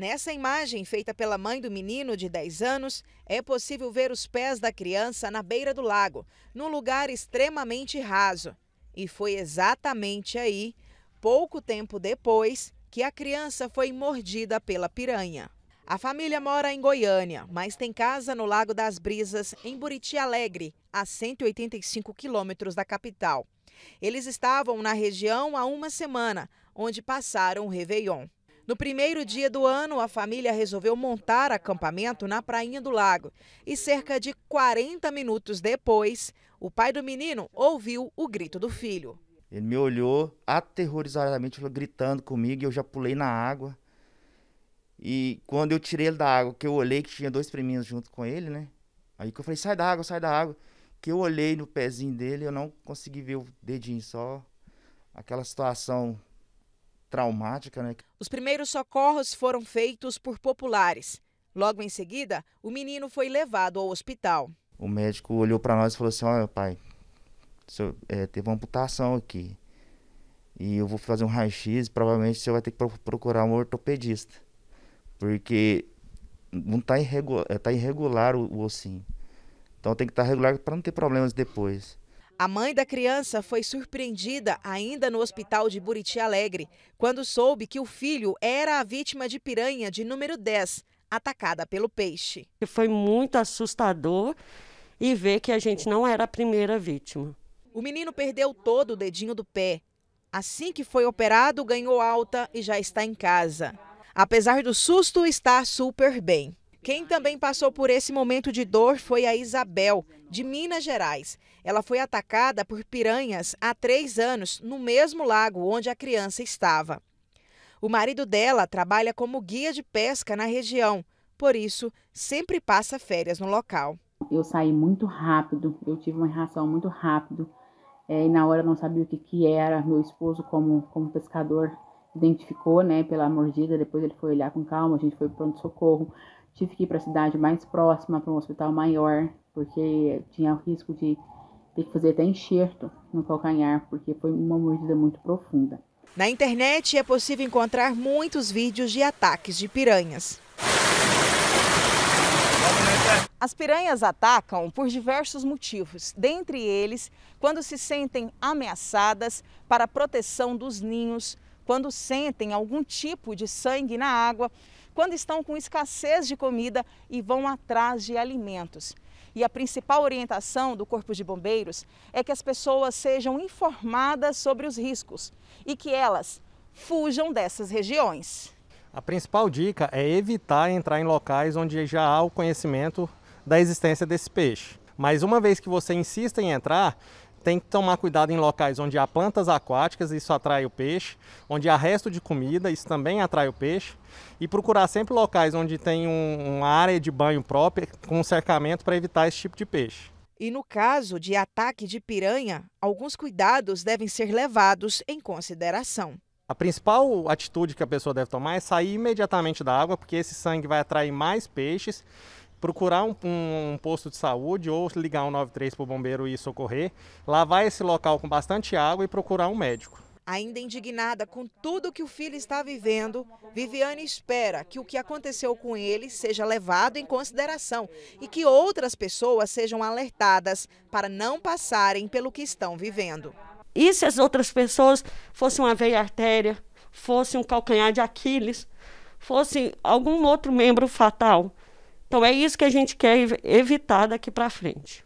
Nessa imagem, feita pela mãe do menino de 10 anos, é possível ver os pés da criança na beira do lago, num lugar extremamente raso. E foi exatamente aí, pouco tempo depois, que a criança foi mordida pela piranha. A família mora em Goiânia, mas tem casa no Lago das Brisas, em Buriti Alegre, a 185 quilômetros da capital. Eles estavam na região há uma semana, onde passaram o Réveillon. No primeiro dia do ano, a família resolveu montar acampamento na Prainha do Lago. E cerca de 40 minutos depois, o pai do menino ouviu o grito do filho. Ele me olhou aterrorizadamente, gritando comigo, e eu já pulei na água. E quando eu tirei ele da água, que eu olhei que tinha dois priminhos junto com ele, né? Aí que eu falei, sai da água, sai da água. Que eu olhei no pezinho dele, eu não consegui ver o dedinho, só aquela situação traumática. Né? Os primeiros socorros foram feitos por populares. Logo em seguida, o menino foi levado ao hospital. O médico olhou para nós e falou assim: Olha, pai, seu, é, teve uma amputação aqui. E eu vou fazer um raio-x. Provavelmente você vai ter que procurar um ortopedista. Porque não está irregular, é, tá irregular o, o ossinho. Então tem que estar tá regular para não ter problemas depois. A mãe da criança foi surpreendida ainda no hospital de Buriti Alegre, quando soube que o filho era a vítima de piranha de número 10, atacada pelo peixe. Foi muito assustador e ver que a gente não era a primeira vítima. O menino perdeu todo o dedinho do pé. Assim que foi operado, ganhou alta e já está em casa. Apesar do susto, está super bem. Quem também passou por esse momento de dor foi a Isabel, de Minas Gerais. Ela foi atacada por piranhas há três anos no mesmo lago onde a criança estava. O marido dela trabalha como guia de pesca na região, por isso, sempre passa férias no local. Eu saí muito rápido, eu tive uma reação muito rápido. É, e na hora eu não sabia o que, que era. Meu esposo, como, como pescador, identificou né, pela mordida. Depois ele foi olhar com calma, a gente foi para pronto-socorro. Tive que ir para a cidade mais próxima, para um hospital maior, porque tinha o risco de ter que fazer até enxerto no calcanhar, porque foi uma mordida muito profunda. Na internet é possível encontrar muitos vídeos de ataques de piranhas. As piranhas atacam por diversos motivos, dentre eles, quando se sentem ameaçadas para proteção dos ninhos, quando sentem algum tipo de sangue na água, quando estão com escassez de comida e vão atrás de alimentos. E a principal orientação do Corpo de Bombeiros é que as pessoas sejam informadas sobre os riscos e que elas fujam dessas regiões. A principal dica é evitar entrar em locais onde já há o conhecimento da existência desse peixe. Mas uma vez que você insista em entrar, tem que tomar cuidado em locais onde há plantas aquáticas, isso atrai o peixe, onde há resto de comida, isso também atrai o peixe, e procurar sempre locais onde tem um, uma área de banho própria com cercamento para evitar esse tipo de peixe. E no caso de ataque de piranha, alguns cuidados devem ser levados em consideração. A principal atitude que a pessoa deve tomar é sair imediatamente da água, porque esse sangue vai atrair mais peixes procurar um, um, um posto de saúde ou ligar um 93 para o bombeiro e socorrer, lavar esse local com bastante água e procurar um médico. Ainda indignada com tudo que o filho está vivendo, Viviane espera que o que aconteceu com ele seja levado em consideração e que outras pessoas sejam alertadas para não passarem pelo que estão vivendo. E se as outras pessoas fossem uma veia artéria, fosse um calcanhar de Aquiles, fosse algum outro membro fatal? Então é isso que a gente quer evitar daqui para frente.